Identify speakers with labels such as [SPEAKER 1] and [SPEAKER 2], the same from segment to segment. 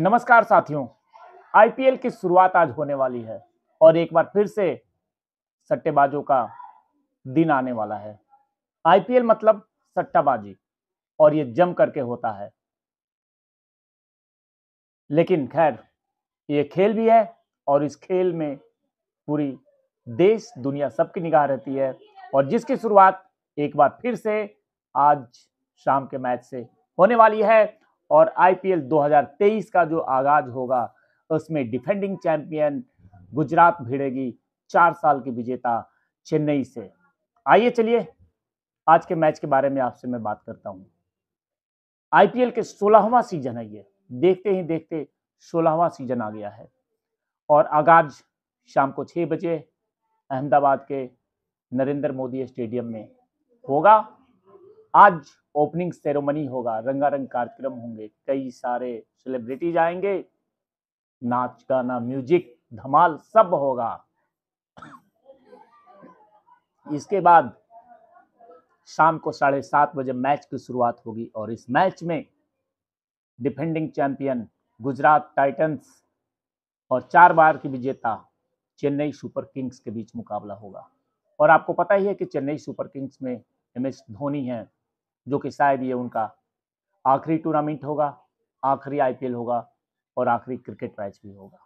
[SPEAKER 1] नमस्कार साथियों आईपीएल की शुरुआत आज होने वाली है और एक बार फिर से सट्टेबाजों का दिन आने वाला है आईपीएल मतलब सट्टाबाजी और ये जम करके होता है लेकिन खैर ये खेल भी है और इस खेल में पूरी देश दुनिया सबकी निगाह रहती है और जिसकी शुरुआत एक बार फिर से आज शाम के मैच से होने वाली है और आईपीएल 2023 का जो आगाज होगा उसमें डिफेंडिंग चैंपियन गुजरात भिड़ेगी चार साल की विजेता चेन्नई से आइए चलिए आज के मैच के बारे में आपसे मैं बात करता हूं आईपीएल के सोलहवा सीजन है ये देखते ही देखते सोलहवा सीजन आ गया है और आगाज शाम को छह बजे अहमदाबाद के नरेंद्र मोदी स्टेडियम में होगा आज ओपनिंग सेरेमनी होगा रंगारंग कार्यक्रम होंगे कई सारे सेलिब्रिटीज आएंगे नाच गाना म्यूजिक धमाल सब होगा इसके बाद शाम को साढ़े सात बजे मैच की शुरुआत होगी और इस मैच में डिफेंडिंग चैंपियन गुजरात टाइटंस और चार बार की विजेता चेन्नई सुपर किंग्स के बीच मुकाबला होगा और आपको पता ही है कि चेन्नई सुपर किंग्स में एम एस धोनी हैं जो कि शायद ये उनका आखिरी टूर्नामेंट होगा आखिरी आईपीएल होगा और आखिरी क्रिकेट मैच भी होगा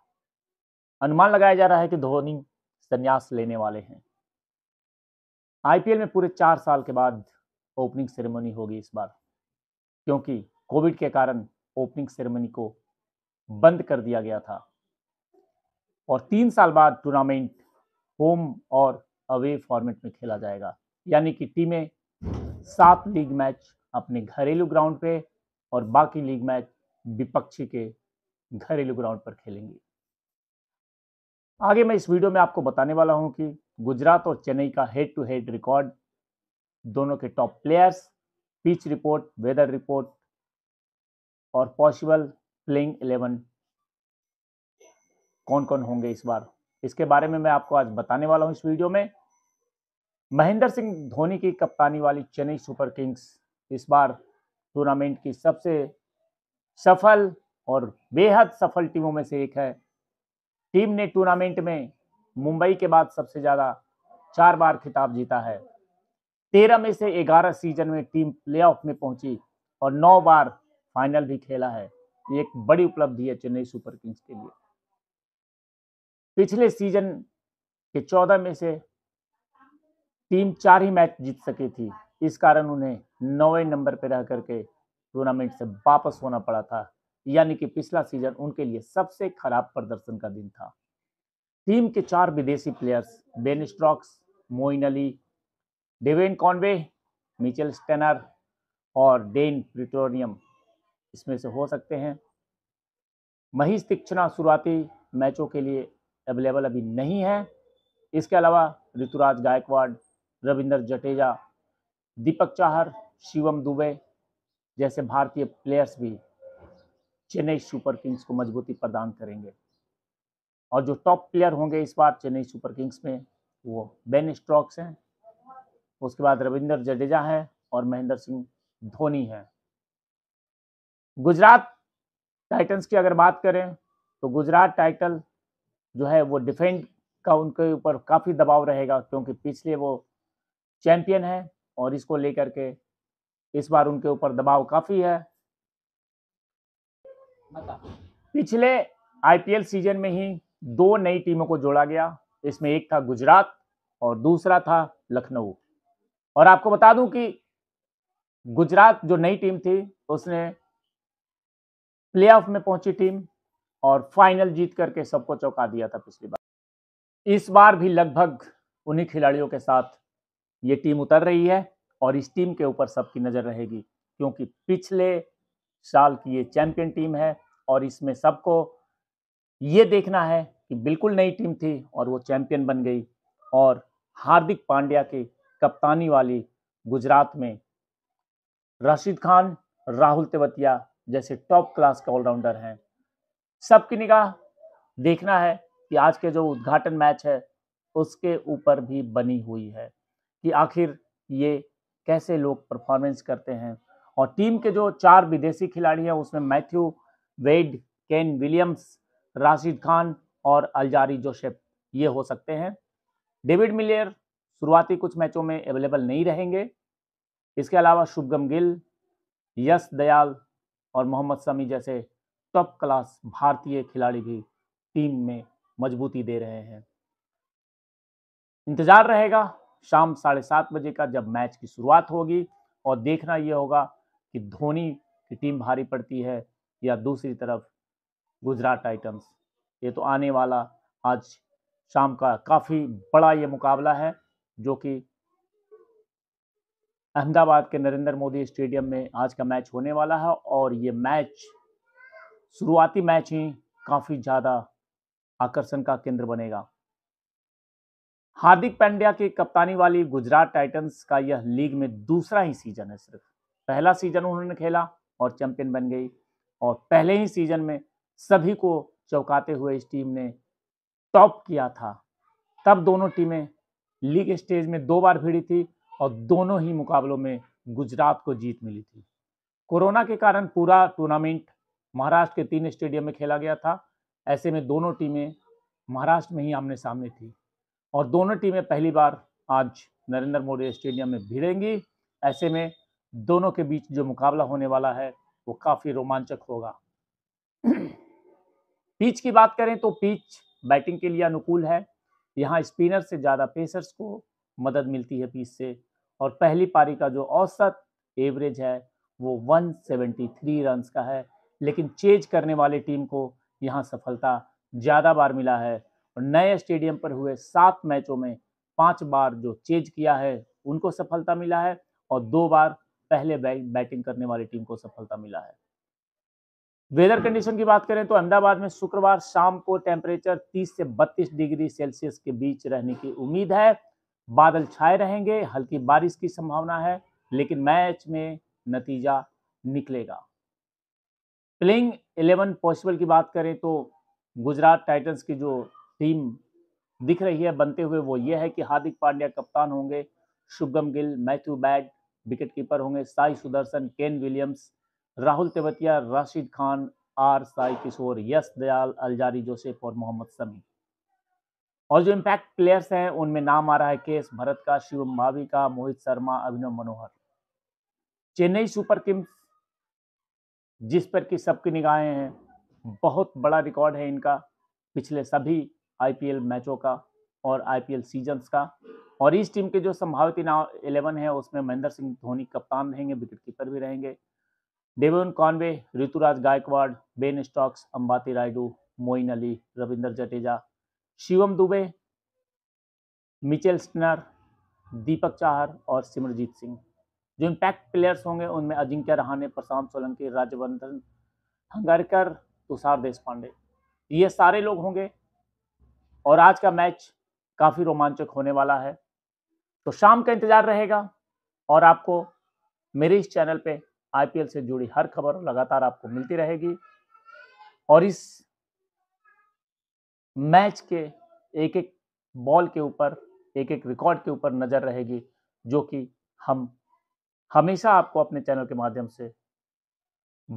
[SPEAKER 1] अनुमान लगाया जा रहा है कि धोनी संन्यास लेने वाले हैं आईपीएल में पूरे चार साल के बाद ओपनिंग सेरेमनी होगी इस बार क्योंकि कोविड के कारण ओपनिंग सेरेमनी को बंद कर दिया गया था और तीन साल बाद टूर्नामेंट होम और अवे फॉर्मेट में खेला जाएगा यानी कि टीमें सात लीग मैच अपने घरेलू ग्राउंड पे और बाकी लीग मैच विपक्षी के घरेलू ग्राउंड पर खेलेंगे आगे मैं इस वीडियो में आपको बताने वाला हूं कि गुजरात और चेन्नई का हेड टू हेड रिकॉर्ड दोनों के top players pitch report weather report और पॉसिबल प्लेइंग इलेवन कौन कौन होंगे इस बार इसके बारे में मैं आपको आज बताने वाला हूं इस वीडियो में महेंद्र सिंह धोनी की कप्तानी वाली चेन्नई सुपर किंग्स इस बार टूर्नामेंट की सबसे सफल और बेहद सफल टीमों में से एक है टीम ने टूर्नामेंट में मुंबई के बाद सबसे ज़्यादा चार बार खिताब जीता है तेरह में से ग्यारह सीजन में टीम प्लेऑफ में पहुंची और नौ बार फाइनल भी खेला है ये एक बड़ी उपलब्धि है चेन्नई सुपर किंग्स के लिए पिछले सीजन के चौदह में से टीम चार ही मैच जीत सकी थी इस कारण उन्हें नौवे नंबर पर रह करके टूर्नामेंट से वापस होना पड़ा था यानी कि पिछला सीजन उनके लिए सबसे खराब प्रदर्शन का दिन था टीम के चार विदेशी players Ben Stokes Moeen Ali Devon Conway Mitchell Santner और डेन प्रिटोरियम इसमें से हो सकते हैं महेश तीक्षणा शुरुआती मैचों के लिए अवेलेबल अभी नहीं है इसके अलावा ऋतुराज गायकवाड़ रविंद्र जडेजा दीपक चाहर शिवम दुबे जैसे भारतीय प्लेयर्स भी चेन्नई सुपर किंग्स को मजबूती प्रदान करेंगे और जो टॉप प्लेयर होंगे इस बार चेन्नई सुपर किंग्स में वो बेन स्ट्रॉक्स हैं उसके बाद रविंद्र जडेजा है और महेंद्र सिंह धोनी है गुजरात टाइटंस की अगर बात करें तो गुजरात टाइटल जो है वो डिफेंड का उनके ऊपर काफ़ी दबाव रहेगा क्योंकि पिछले वो चैंपियन है और इसको लेकर के इस बार उनके ऊपर दबाव काफी है पिछले आईपीएल सीजन में ही दो नई टीमों को जोड़ा गया इसमें एक था गुजरात और दूसरा था लखनऊ और आपको बता दूं कि गुजरात जो नई टीम थी उसने प्लेऑफ में पहुंची टीम और फाइनल जीत करके सबको चौंका दिया था पिछली बार इस बार भी लगभग उन्हीं खिलाड़ियों के साथ ये टीम उतर रही है और इस टीम के ऊपर सबकी नज़र रहेगी क्योंकि पिछले साल की ये चैंपियन टीम है और इसमें सबको ये देखना है कि बिल्कुल नई टीम थी और वो चैंपियन बन गई और हार्दिक पांड्या की कप्तानी वाली गुजरात में राशिद खान राहुल तेवतिया जैसे टॉप क्लास के ऑलराउंडर हैं सबकी निगाह देखना है कि आज के जो उद्घाटन मैच है उसके ऊपर भी बनी हुई है कि आखिर ये कैसे लोग परफॉर्मेंस करते हैं और टीम के जो चार विदेशी खिलाड़ी हैं उसमें Matthew Wade Kane Williams Rashid Khan और अलजारी जोसेफ ये हो सकते हैं डेविड मिलियर शुरुआती कुछ मैचों में अवेलेबल नहीं रहेंगे इसके अलावा शुभगम गिल यश दयाल और मोहम्मद शमी जैसे टॉप क्लास भारतीय खिलाड़ी भी टीम में मजबूती दे रहे हैं इंतज़ार रहेगा शाम साढ़े सात बजे का जब मैच की शुरुआत होगी और देखना यह होगा कि धोनी की टीम भारी पड़ती है या दूसरी तरफ गुजरात टाइटंस ये तो आने वाला आज शाम का काफ़ी बड़ा ये मुकाबला है जो कि अहमदाबाद के नरेंद्र मोदी स्टेडियम में आज का मैच होने वाला है और ये मैच शुरुआती मैच ही काफ़ी ज़्यादा आकर्षण का केंद्र बनेगा हार्दिक पांड्या की कप्तानी वाली गुजरात टाइटंस का यह लीग में दूसरा ही सीजन है सिर्फ पहला सीजन उन्होंने खेला और चैंपियन बन गई और पहले ही सीजन में सभी को चौंकाते हुए इस टीम ने टॉप किया था तब दोनों टीमें लीग स्टेज में दो बार भिड़ी थी और दोनों ही मुकाबलों में गुजरात को जीत मिली थी कोरोना के कारण पूरा टूर्नामेंट महाराष्ट्र के तीन स्टेडियम में खेला गया था ऐसे में दोनों टीमें महाराष्ट्र में ही आमने सामने थी और दोनों टीमें पहली बार आज नरेंद्र मोदी स्टेडियम में भिड़ेंगी ऐसे में दोनों के बीच जो मुकाबला होने वाला है वो काफ़ी रोमांचक होगा पिच की बात करें तो पिच बैटिंग के लिए अनुकूल है यहाँ स्पिनर से ज़्यादा पेसर्स को मदद मिलती है पिच से और पहली पारी का जो औसत एवरेज है वो 173 रन्स का है लेकिन चेज करने वाली टीम को यहाँ सफलता ज़्यादा बार मिला है और नए स्टेडियम पर हुए सात मैचों में पांच बार जो चेज किया है उनको सफलता मिला है और दो बार पहले बैटिंग करने वाली टीम को सफलता मिला है वेदर कंडीशन की बात करें तो अहमदाबाद में शुक्रवार शाम को टेम्परेचर 30 से 32 डिग्री सेल्सियस के बीच रहने की उम्मीद है बादल छाए रहेंगे हल्की बारिश की संभावना है लेकिन मैच में नतीजा निकलेगा प्लेइंग 11 पॉसिबल की बात करें तो गुजरात टाइटंस की जो टीम दिख रही है बनते हुए वो ये है कि हार्दिक पांड्या कप्तान होंगे शुभम गिल मैथ्यू बैग विकेट कीपर होंगे Sai Sudharsan Kane Williams Rahul Tewatia Rashid Khan R Sai Kishore Yash Dayal Alzarri Joseph और मोहम्मद समी और जो इम्पैक्ट प्लेयर्स हैं उनमें नाम आ रहा है केस भरत का शिवम भावी का मोहित शर्मा अभिनव मनोहर चेन्नई सुपर किंग्स जिस पर कि सबकी निगाहें हैं बहुत बड़ा रिकॉर्ड है इनका पिछले सभी आईपीएल मैचों का और आईपीएल सीजन्स का और इस टीम के जो संभावित इलेवन है उसमें महेंद्र सिंह धोनी कप्तान रहेंगे विकेट कीपर भी रहेंगे Devon Conway Ruturaj Gaikwad Ben Stokes Ambati Rayudu Moeen Ali Ravinder Jadeja Shivam Dube Mitchell Santner Deepak Chahar और सिमरजीत सिंह जो इम्पैक्ट प्लेयर्स होंगे उनमें अजिंक्य रहाने प्रशांत सोलंकी राजवर्धन हंगारकर तुषार देशपांडे ये सारे लोग होंगे और आज का मैच काफ़ी रोमांचक होने वाला है तो शाम का इंतज़ार रहेगा और आपको मेरे इस चैनल पे आईपीएल से जुड़ी हर खबर लगातार आपको मिलती रहेगी और इस मैच के एक एक बॉल के ऊपर एक एक रिकॉर्ड के ऊपर नज़र रहेगी जो कि हम हमेशा आपको अपने चैनल के माध्यम से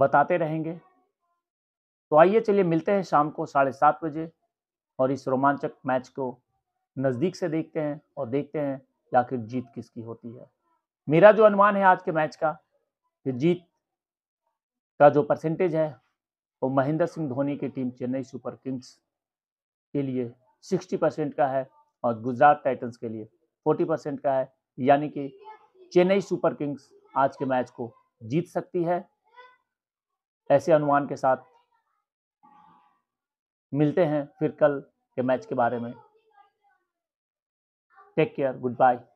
[SPEAKER 1] बताते रहेंगे तो आइए चलिए मिलते हैं शाम को साढ़े सात बजे और इस रोमांचक मैच को नज़दीक से देखते हैं और देखते हैं कि आखिर जीत किसकी होती है मेरा जो अनुमान है आज के मैच का कि जीत का जो परसेंटेज है वो महेंद्र सिंह धोनी की टीम चेन्नई सुपर किंग्स के लिए 60 परसेंट का है और गुजरात टाइटंस के लिए 40 परसेंट का है यानी कि चेन्नई सुपर किंग्स आज के मैच को जीत सकती है ऐसे अनुमान के साथ मिलते हैं फिर कल के मैच के बारे में टेक केयर गुड बाय